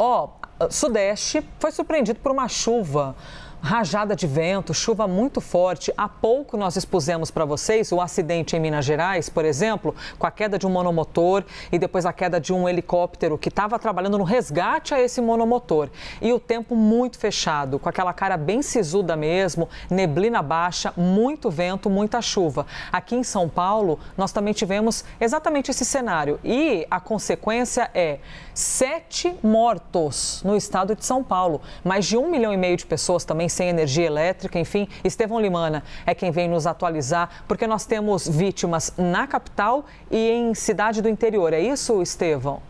Ó, oh, Sudeste foi surpreendido por uma chuva Rajada de vento, chuva muito forte. Há pouco nós expusemos para vocês o acidente em Minas Gerais, por exemplo, com a queda de um monomotor e depois a queda de um helicóptero que estava trabalhando no resgate a esse monomotor. E o tempo muito fechado, com aquela cara bem sisuda mesmo, neblina baixa, muito vento, muita chuva. Aqui em São Paulo, nós também tivemos exatamente esse cenário. E a consequência é sete mortos no estado de São Paulo. Mais de um milhão e meio de pessoas também sem energia elétrica, enfim. Estevão Limana é quem vem nos atualizar, porque nós temos vítimas na capital e em cidade do interior. É isso, Estevão?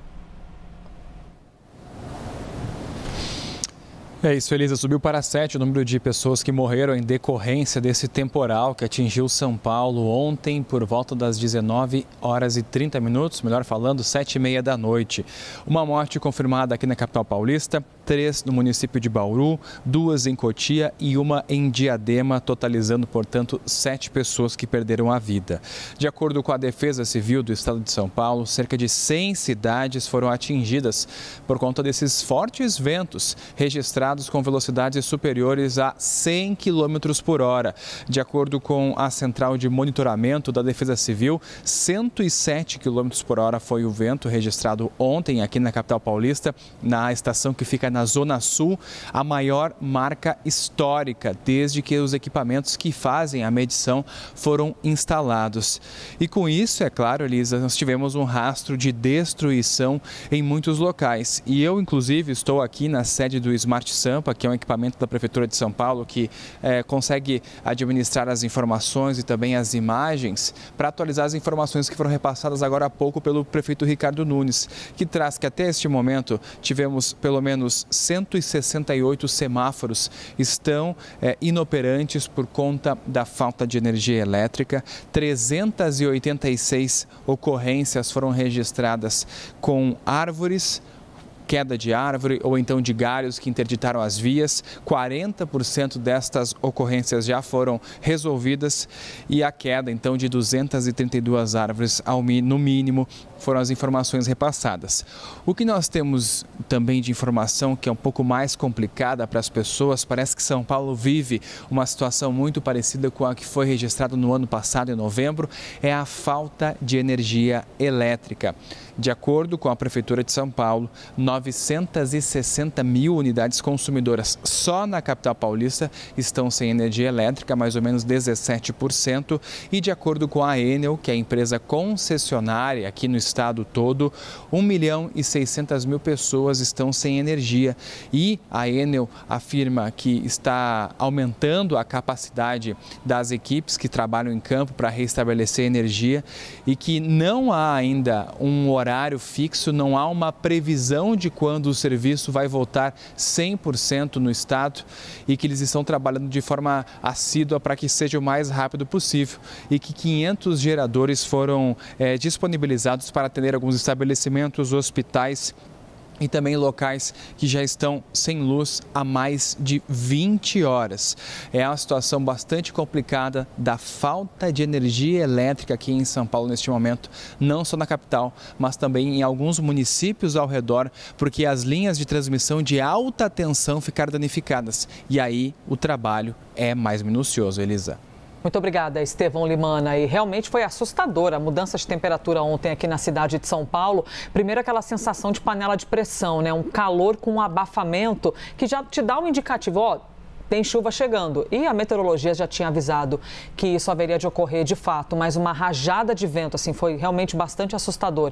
É isso, Elisa. Subiu para 7 o número de pessoas que morreram em decorrência desse temporal que atingiu São Paulo ontem por volta das 19 horas e 30 minutos, melhor falando, 7 e meia da noite. Uma morte confirmada aqui na capital paulista, três no município de Bauru, duas em Cotia e uma em Diadema, totalizando, portanto, sete pessoas que perderam a vida. De acordo com a Defesa Civil do Estado de São Paulo, cerca de 100 cidades foram atingidas por conta desses fortes ventos registrados com velocidades superiores a 100 km por hora. De acordo com a Central de Monitoramento da Defesa Civil, 107 km por hora foi o vento registrado ontem aqui na capital paulista, na estação que fica na na Zona Sul, a maior marca histórica desde que os equipamentos que fazem a medição foram instalados. E com isso, é claro, Elisa, nós tivemos um rastro de destruição em muitos locais. E eu, inclusive, estou aqui na sede do Smart Sampa, que é um equipamento da Prefeitura de São Paulo que é, consegue administrar as informações e também as imagens para atualizar as informações que foram repassadas agora há pouco pelo prefeito Ricardo Nunes, que traz que até este momento tivemos pelo menos 168 semáforos estão é, inoperantes por conta da falta de energia elétrica. 386 ocorrências foram registradas com árvores queda de árvore ou então de galhos que interditaram as vias. 40% destas ocorrências já foram resolvidas e a queda então de 232 árvores ao no mínimo foram as informações repassadas. O que nós temos também de informação que é um pouco mais complicada para as pessoas, parece que São Paulo vive uma situação muito parecida com a que foi registrada no ano passado, em novembro, é a falta de energia elétrica. De acordo com a Prefeitura de São Paulo, 960 mil unidades consumidoras só na capital paulista estão sem energia elétrica, mais ou menos 17%. E de acordo com a Enel, que é a empresa concessionária aqui no estado todo, 1 milhão e 600 mil pessoas estão sem energia. E a Enel afirma que está aumentando a capacidade das equipes que trabalham em campo para restabelecer energia e que não há ainda um horário horário fixo, não há uma previsão de quando o serviço vai voltar 100% no estado e que eles estão trabalhando de forma assídua para que seja o mais rápido possível e que 500 geradores foram é, disponibilizados para atender alguns estabelecimentos, hospitais e também locais que já estão sem luz há mais de 20 horas. É uma situação bastante complicada da falta de energia elétrica aqui em São Paulo neste momento, não só na capital, mas também em alguns municípios ao redor, porque as linhas de transmissão de alta tensão ficaram danificadas. E aí o trabalho é mais minucioso, Elisa. Muito obrigada, Estevão Limana. E realmente foi assustadora a mudança de temperatura ontem aqui na cidade de São Paulo. Primeiro, aquela sensação de panela de pressão, né? Um calor com um abafamento que já te dá um indicativo, ó. Tem chuva chegando e a meteorologia já tinha avisado que isso haveria de ocorrer de fato, mas uma rajada de vento assim foi realmente bastante assustador.